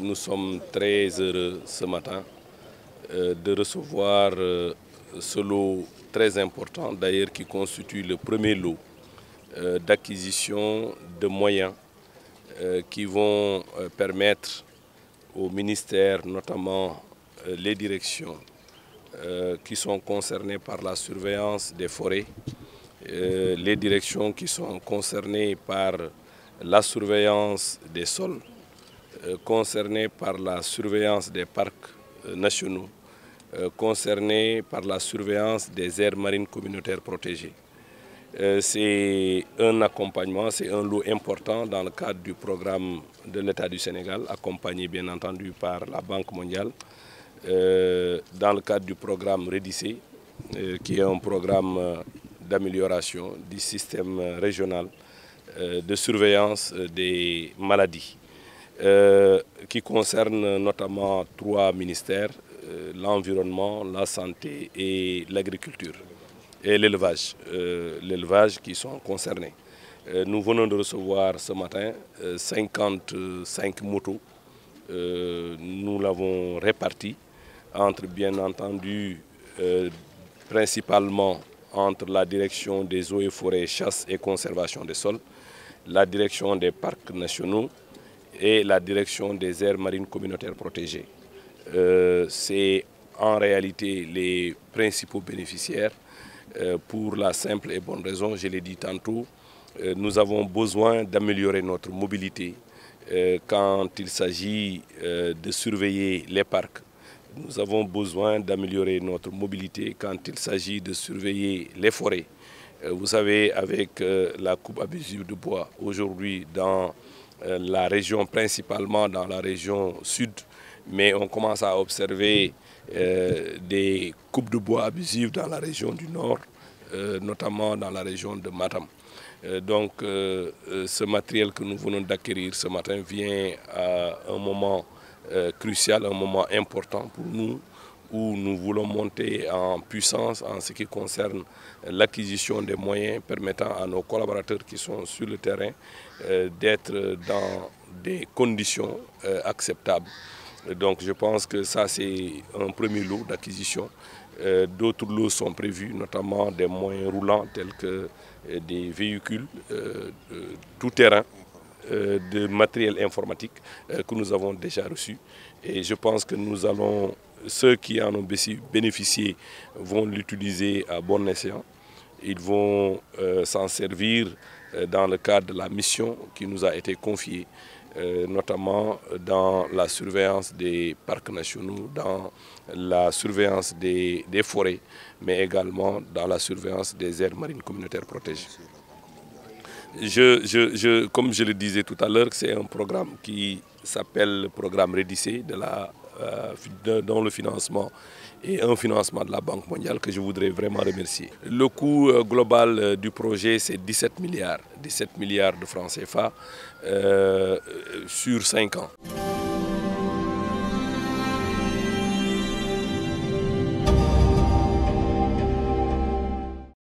nous sommes très heureux ce matin euh, de recevoir euh, ce lot très important, d'ailleurs qui constitue le premier lot euh, d'acquisition de moyens qui vont permettre au ministère, notamment les directions qui sont concernées par la surveillance des forêts, les directions qui sont concernées par la surveillance des sols, euh, concerné par la surveillance des parcs euh, nationaux, euh, concernés par la surveillance des aires marines communautaires protégées. C'est un accompagnement, c'est un lot important dans le cadre du programme de l'État du Sénégal, accompagné bien entendu par la Banque mondiale, dans le cadre du programme REDICE, qui est un programme d'amélioration du système régional de surveillance des maladies. Euh, qui concerne notamment trois ministères, euh, l'environnement, la santé et l'agriculture et l'élevage, euh, l'élevage qui sont concernés. nous venons de recevoir ce matin 55 motos. nous l'avons réparti entre, bien entendu, principalement entre la direction des eaux et forêts, chasse et conservation des sols, la direction des parcs nationaux, et la direction des aires marines communautaires protégées. Euh, c'est en réalité les principaux bénéficiaires euh, pour la simple et bonne raison, je l'ai dit tantôt, euh, nous avons besoin d'améliorer notre mobilité quand il s'agit de surveiller les parcs. Nous avons besoin d'améliorer notre mobilité quand il s'agit de surveiller les forêts. Vous savez, avec la coupe abusive de bois, aujourd'hui, dans euh, la région, principalement dans la région sud, mais on commence à observer euh, des coupes de bois abusives dans la région du nord, euh, notamment dans la région de Matam. donc ce matériel que nous venons d'acquérir ce matin vient à un moment crucial, un moment important pour nous, où nous voulons monter en puissance en ce qui concerne l'acquisition des moyens permettant à nos collaborateurs qui sont sur le terrain euh, d'être dans des conditions euh, acceptables. donc je pense que ça c'est un premier lot d'acquisition. Euh, d'autres lots sont prévus, notamment des moyens roulants tels que des véhicules tout terrain de matériel informatique que nous avons déjà reçu. Et je pense que nous allons ceux qui en ont bénéficié vont l'utiliser à bon escient. Ils vont euh, s'en servir euh, dans le cadre de la mission qui nous a été confiée, euh, notamment dans la surveillance des parcs nationaux, dans la surveillance des, forêts, mais également dans la surveillance des aires marines communautaires protégées. comme je le disais tout à l'heure, c'est un programme qui s'appelle le programme Rédicé de la euh, dans le financement et un financement de la Banque mondiale que je voudrais vraiment remercier. Le coût euh, global euh, du projet, c'est 17 milliards, 17 milliards de francs CFA sur 5 ans.